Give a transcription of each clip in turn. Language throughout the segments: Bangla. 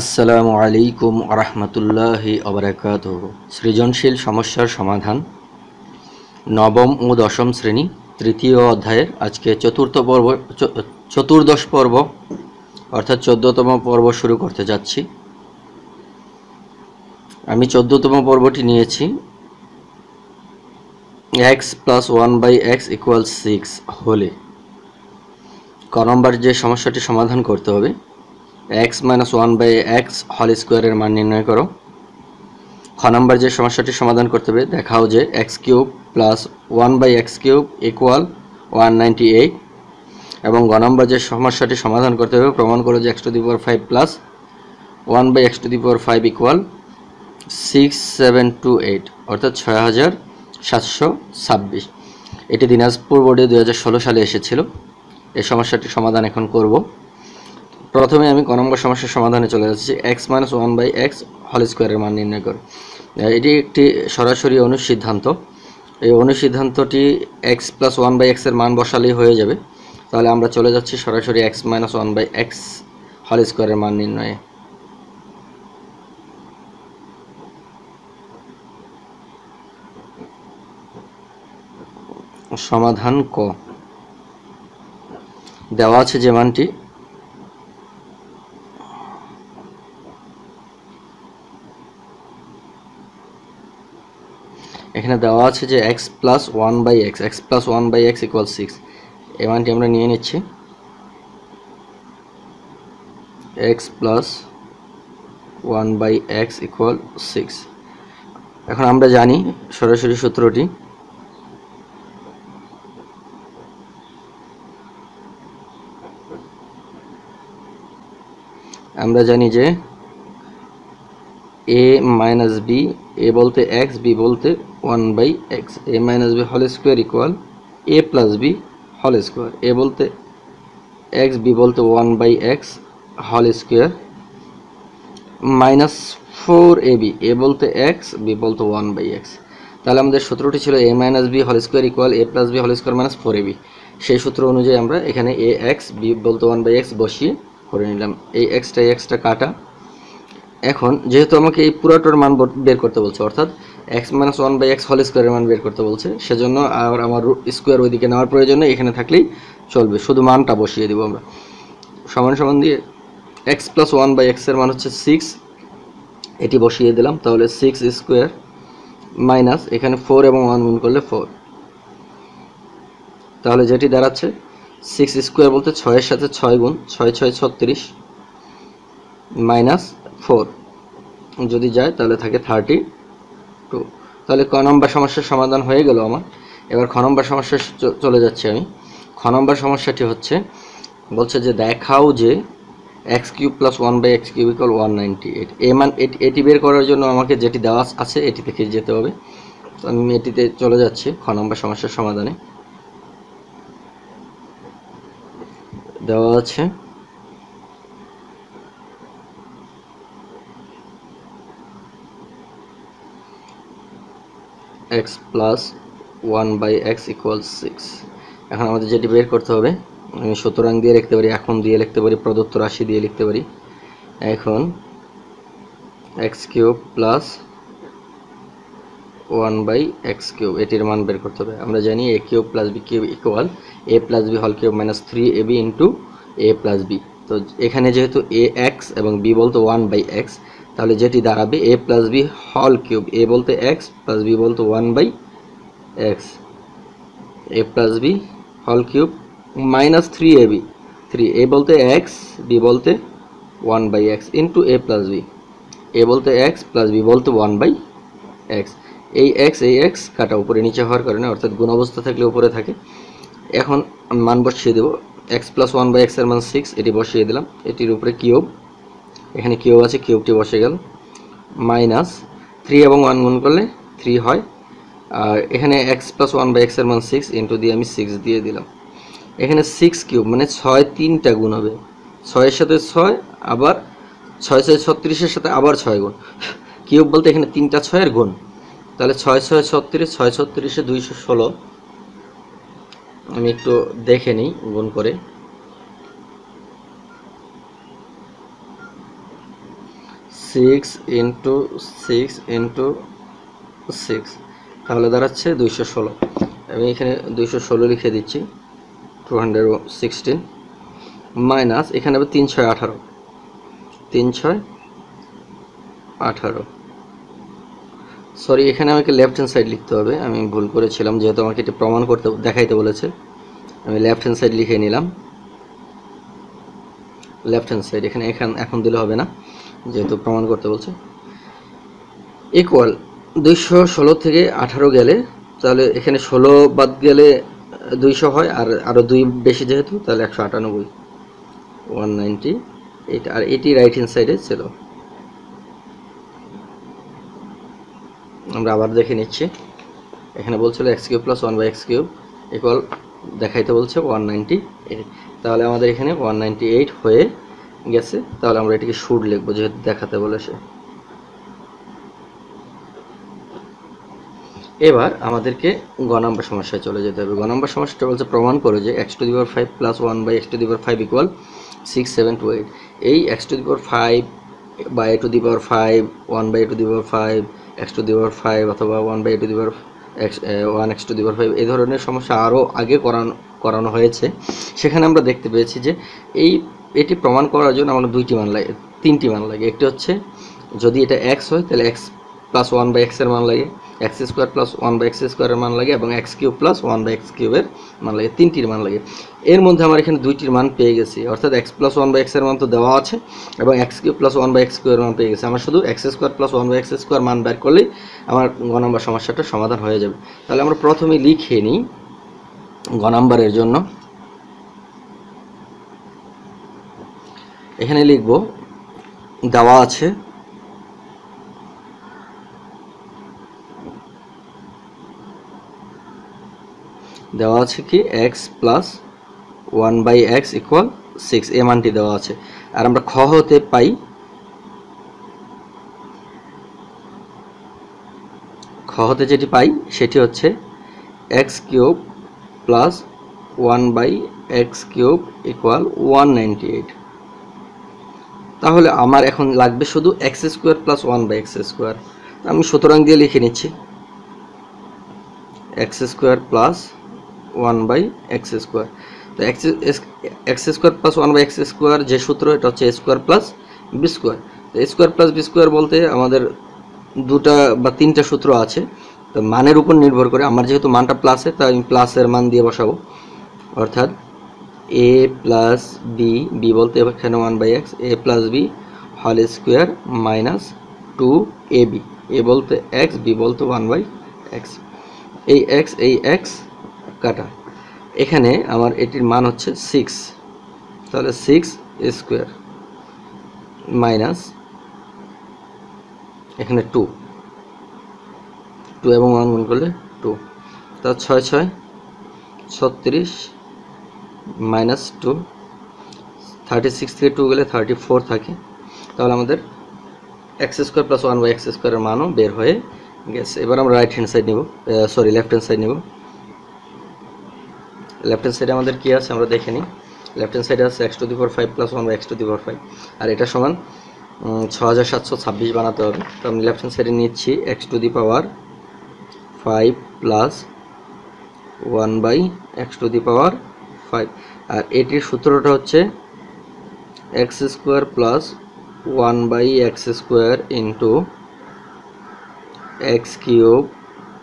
আসসালামু আলাইকুম রহমতুল্লাহ অবরাকাত সৃজনশীল সমস্যার সমাধান নবম ও দশম শ্রেণী তৃতীয় অধ্যায়ের আজকে চতুর্থ পর্ব চতুর্দশ পর্ব অর্থাৎ চোদ্দতম পর্ব শুরু করতে যাচ্ছি আমি চোদ্দতম পর্বটি নিয়েছি X plus one by X equal six হলে ক নম্বর যে সমস্যাটি সমাধান করতে হবে X minus one by X হল স্কোয়ারের মান নির্ণয় করো খ নাম্বার যে সমস্যাটি সমাধান করতে হবে দেখাও যে X cube plus one by X cube equal one ninety eight এবং গ নাম্বার যে সমস্যাটি সমাধান করতে হবে প্রমাণ করো যে X to the power five plus one by X to the power five equal six seven two eight অর্থাৎ ছয় হাজার সাতশো ছাব্বিশ এটি দিনাজপুর বোর্ডে দু সালে এসেছিল এই সমস্যাটি সমাধান এখন করব প্রথমে আমি ক নম্বর সমস্যার সমাধানে চলে যাচ্ছি X minus one by X হল স্কোয়ারের মান নির্ণয় করে এটি একটি সরাসরি অনুসিদ্ধান্ত এই অনুসিদ্ধান্তটি এক্স প্লাস ওয়ান বাই এক্সের মান বসালেই হয়ে যাবে তাহলে আমরা চলে যাচ্ছি সরাসরি X minus one by X হল স্কোয়ারের মান নির্ণয়ে সমাধান ক দেওয়া আছে যে মানটি এখানে দেওয়া আছে যে X plus one by X X plus one by X equal six এই মানটি আমরা নিয়ে নিচ্ছি X plus one by X equal six এখন আমরা জানি সরাসরি সূত্রটি আমরা জানি যে এ মাইনাস বি এ বলতে এক্স বি বলতে one by X A minus B হল square equal A plus B হল স্কোয়ার এ বলতে এক্স বি বলতে ওয়ান বাই এক্স হল square minus four A B A বলতে এক্স বি বলতে ওয়ান বাই এক্স তাহলে আমাদের সূত্রটি ছিল এ মাইনাস বি হল square equal A plus B হল square minus four A B সেই সূত্র অনুযায়ী আমরা এখানে এ এক্স বি বলতে ওয়ান বাই এক্স বসিয়ে করে নিলাম এই এক্সটা এক্সটা কাটা এখন যেহেতু আমাকে এই পুরাটোর মান বের করতে বলছে অর্থাৎ X minus one by X হল স্কোয়ারের মান বের করতে বলছে সেজন্য আর আমার স্কোয়ার ওইদিকে নেওয়ার প্রয়োজন নেই এখানে থাকলেই চলবে শুধু মানটা বসিয়ে দেবো আমরা সমান সমান দিয়ে এক্স প্লাস ওয়ান বাই এক্সের মান হচ্ছে সিক্স এটি বসিয়ে দিলাম তাহলে সিক্স স্কোয়ার মাইনাস এখানে ফোর এবং ওয়ান গুণ করলে ফোর তাহলে যেটি দাঁড়াচ্ছে সিক্স স্কোয়ার বলতে ছয়ের সাথে ছয় গুণ ছয় ছয় ছত্রিশ মাইনাস ফোর যদি যায় তাহলে থাকে থার্টি টু তাহলে ক নম্বর সমস্যার সমাধান হয়ে গেল আমার এবার খ নম্বর সমস্যা চলে যাচ্ছে আমি খ নম্বর সমস্যাটি হচ্ছে বলছে যে দেখাও যে X cube plus one by X cube equal one ninety eight এ মান এটি বের করার জন্য আমাকে যেটি দেওয়া আছে এটি থেকে যেতে হবে তো আমি এটিতে চলে যাচ্ছি খ নম্বর সমস্যার সমাধানে দেওয়া আছে X plus one by X equal six এখন আমাদের যেটি বের করতে হবে আমি সুতরাং দিয়ে লিখতে পারি এখন দিয়ে লিখতে পারি প্রদত্ত রাশি দিয়ে লিখতে পারি এখন X cube plus one by X cube এটির মান বের করতে হবে আমরা জানি A cube plus B cube equal A plus B হল cube minus three A B into A plus B তো এখানে যেহেতু এ এক্স এবং বি বলতো ওয়ান বাই এক্স তাহলে যেটি দাঁড়াবে এ প্লাস বি হল কিউব এ বলতে এক্স প্লাস বি বলতে one by X A plus B হল cube minus three A B three A বলতে এক্স বি বলতে one by X into A plus B A বলতে এক্স প্লাস বি বলতে ওয়ান বাই এক্স এই এক্স এই এক্স কাটা উপরে নিচে হওয়ার কারণে অর্থাৎ গুণ অবস্থা থাকলে উপরে থাকে এখন মান বসিয়ে দেবো এক্স প্লাস ওয়ান বাই এক্সের মান সিক্স এটি বসিয়ে দিলাম এটির উপরে কিউব এখানে কিউব আছে কিউবটি বসে গেল মাইনাস থ্রি এবং ওয়ান গুণ করলে থ্রি হয় আর এখানে এক্স প্লাস ওয়ান বাই এক্সের মান সিক্স ইন্টু দিয়ে আমি সিক্স দিয়ে দিলাম এখানে সিক্স কিউব মানে ছয় তিনটা গুণ হবে ছয়ের সাথে ছয় আবার ছয় ছয় ছত্রিশের সাথে আবার ছয় গুণ কিউব বলতে এখানে তিনটা ছয়ের গুণ তাহলে ছয় ছয় ছত্রিশ ছয় ছত্রিশে দুইশো ষোলো আমি একটু দেখে নিই গুণ করে six into six into six তাহলে দাঁড়াচ্ছে দুইশো ষোলো আমি এখানে দুইশো ষোলো লিখে দিচ্ছি টু হান্ড্রেড সিক্সটিন মাইনাস এখানে আবার তিন ছয় আঠারো তিন ছয় আঠারো সরি এখানে আমাকে লেফট হ্যান্ড সাইড লিখতে হবে আমি ভুল করেছিলাম যেহেতু আমাকে এটা প্রমাণ করতে দেখাইতে বলেছে আমি লেফট হ্যান্ড সাইড লিখে নিলাম লেফট হ্যান্ড সাইড এখানে এখান এখন দিলে হবে না যেহেতু প্রমাণ করতে বলছে ইকুয়াল দুইশো ষোলো থেকে আঠারো গেলে তাহলে এখানে ষোলো বাদ গেলে দুইশো হয় আর আরও দুই বেশি যেহেতু তাহলে একশো আটানব্বই ওয়ান নাইনটি এইট আর এটি রাইট হ্যান্ড সাইডে ছিল আমরা আবার দেখে নিচ্ছি এখানে বলছিল X cube plus one by X cube equal দেখাইতে বলছে ওয়ান নাইনটি তাহলে আমাদের এখানে ওয়ান নাইনটি এইট হয়ে গেছে তাহলে আমরা এটিকে সুর লিখবো যেহেতু দেখাতে বলেছে এবার আমাদেরকে গ নাম্বার সমস্যায় চলে যেতে হবে গ নাম্বার সমস্যাটা বলছে প্রমাণ করে যে X to the power five plus one by X to the power five equal six seven two eight এই X to the power five by A to the power five one by A to the power five X to the power five অথবা one by A to the power X one X to the power five এই ধরনের সমস্যা আরও আগে করানো করানো হয়েছে সেখানে আমরা দেখতে পেয়েছি যে এই এটি প্রমাণ করার জন্য আমাদের দুইটি মান লাগে তিনটি মান লাগে একটি হচ্ছে যদি এটা এক্স হয় তাহলে এক্স প্লাস ওয়ান বাই এক্সের মান লাগে X square plus one by X স্কোয়ারের মান লাগে এবং X cube plus one by X কিউবের মান লাগে তিনটির মান লাগে এর মধ্যে আমার এখানে দুইটির মান পেয়ে গেছি অর্থাৎ এক্স প্লাস ওয়ান বাই এক্সের মান তো দেওয়া আছে এবং X cube plus one by X কিউয়ের মান পেয়ে গেছে আমার শুধু X square plus one by X square মান বের করলেই আমার গ নম্বর সমস্যাটা সমাধান হয়ে যাবে তাহলে আমরা প্রথমে লিখে নিই গ নম্বরের জন্য এখানে লিখব দেওয়া আছে দেওয়া আছে কি X plus one by X equal six এ মানটি দেওয়া আছে আর আমরা খ হতে পাই খ হতে যেটি পাই সেটি হচ্ছে X cube plus one by X cube equal one ninety eight তাহলে আমার এখন লাগবে শুধু X square plus one by X square আমি সুতরাং দিয়ে লিখে নিচ্ছি X square plus one by X square তো X square plus one by X square যে সূত্র এটা হচ্ছে স্কোয়ার প্লাস বি স্কোয়ার তো স্কোয়ার প্লাস বি স্কোয়ার বলতে আমাদের দুটা বা তিনটা সূত্র আছে তো মানের উপর নির্ভর করে আমার যেহেতু মানটা প্লাসে তাই আমি প্লাসের মান দিয়ে বসাবো অর্থাৎ এ প্লাস বি বি বলতে এখানে one by X A plus B হল square minus two A B A বলতে এক্স বি বলতে ওয়ান বাই এক্স এই এক্স এই এক্স কাটা এখানে আমার এটির মান হচ্ছে সিক্স তাহলে সিক্স স্কোয়ার মাইনাস এখানে টু টু এবং ওয়ান গুণ করলে টু তার ছয় ছয় ছত্রিশ মাইনাস টু থার্টি সিক্স থেকে টু গেলে থার্টি ফোর থাকে তাহলে আমাদের X square plus one by X স্কোয়ারের মানও বের হয়ে গেছে এবার আমরা রাইট হ্যান্ড সাইড নেব সরি লেফট হ্যান্ড সাইড নেব লেফট হ্যান্ড সাইডে আমাদের কী আছে আমরা দেখে নিই লেফট হ্যান্ড সাইডে আছে X to the four five plus one by X to the four five আর এটা সমান ছ হাজার সাতশো ছাব্বিশ বানাতে হবে তো আমি লেফট হ্যান্ড সাইডে নিচ্ছি X to the power five plus one by X to the power five আর এটির সূত্রটা হচ্ছে X square plus one by X square into X cube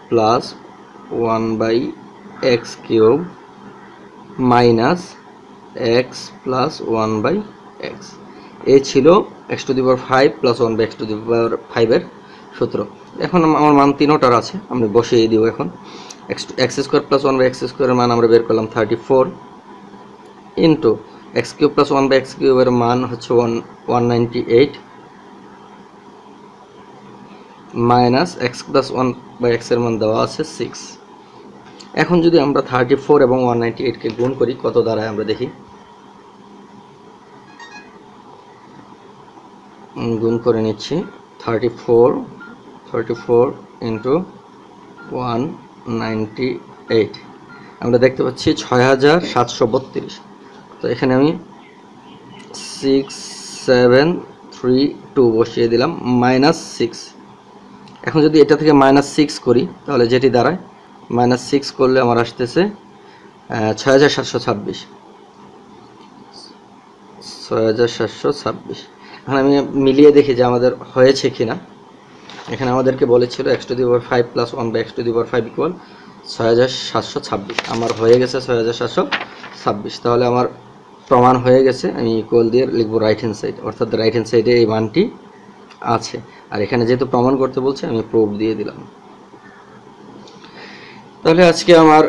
plus one by X cube minus X plus one by X এ ছিল X to the power five plus one by X to the power ফাইভের সূত্র এখন আমার মান তিনোটার আছে আমি বসিয়ে দিব এখন X X square plus one by X স্কোয়ারের মান আমরা বের করলাম thirty four into X cube plus one by X কিউবের মান হচ্ছে one one ninety eight minus X plus one by এক্সের মান দেওয়া আছে সিক্স এখন যদি আমরা থার্টি ফোর এবং ওয়ান নাইনটি এইটকে গুণ করি কত দাঁড়ায় আমরা দেখি গুণ করে নিচ্ছি thirty four thirty four into one ninety eight আমরা দেখতে পাচ্ছি ছয় হাজার সাতশো বত্রিশ তো এখানে আমি সিক্স সেভেন থ্রি টু বসিয়ে দিলাম মাইনাস সিক্স এখন যদি এটা থেকে মাইনাস সিক্স করি তাহলে যেটি দাঁড়ায় মাইনাস সিক্স করলে আমার আসতেছে ছয় হাজার সাতশো ছাব্বিশ ছয় হাজার সাতশো ছাব্বিশ এখন আমি মিলিয়ে দেখি যে আমাদের হয়েছে কি না এখানে আমাদেরকে বলেছিল X to the power five plus one বা X to the power five equal ছয় হাজার সাতশো ছাব্বিশ আমার হয়ে গেছে ছয় হাজার সাতশো ছাব্বিশ তাহলে আমার প্রমাণ হয়ে গেছে আমি ইকুয়াল দিয়ে লিখবো রাইট হ্যান্ড সাইড অর্থাৎ রাইট হ্যান্ড সাইডে এই মানটি আছে আর এখানে যেহেতু প্রমাণ করতে বলছে আমি প্রুফ দিয়ে দিলাম তাহলে আজকে আমার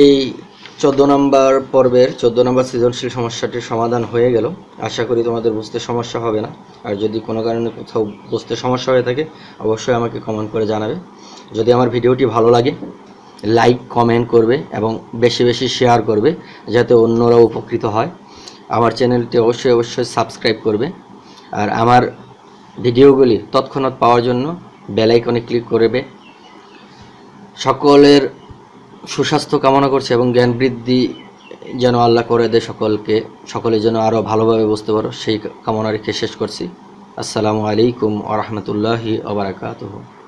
এই চোদ্দো নম্বর পর্বের চোদ্দো নম্বর সৃজনশীল সমস্যাটির সমাধান হয়ে গেল আশা করি তোমাদের বুঝতে সমস্যা হবে না আর যদি কোনো কারণে কোথাও বুঝতে সমস্যা হয়ে থাকে অবশ্যই আমাকে কমেন্ট করে জানাবে যদি আমার ভিডিওটি ভালো লাগে লাইক কমেন্ট করবে এবং বেশি বেশি শেয়ার করবে যাতে অন্যরা উপকৃত হয় আমার চ্যানেলটি অবশ্যই অবশ্যই সাবস্ক্রাইব করবে আর আমার ভিডিওগুলি তৎক্ষণাৎ পাওয়ার জন্য বেলাইকনে ক্লিক করবে সকলের সুস্বাস্থ্য কামনা করছে এবং জ্ঞান বৃদ্ধি যেন আল্লাহ করে দেয় সকলকে সকলে যেন আরও ভালোভাবে বুঝতে পারো সেই কামনা রেখে শেষ করছি আসসালামু আলাইকুম আ রহমতুল্লাহি আবরাকাতহ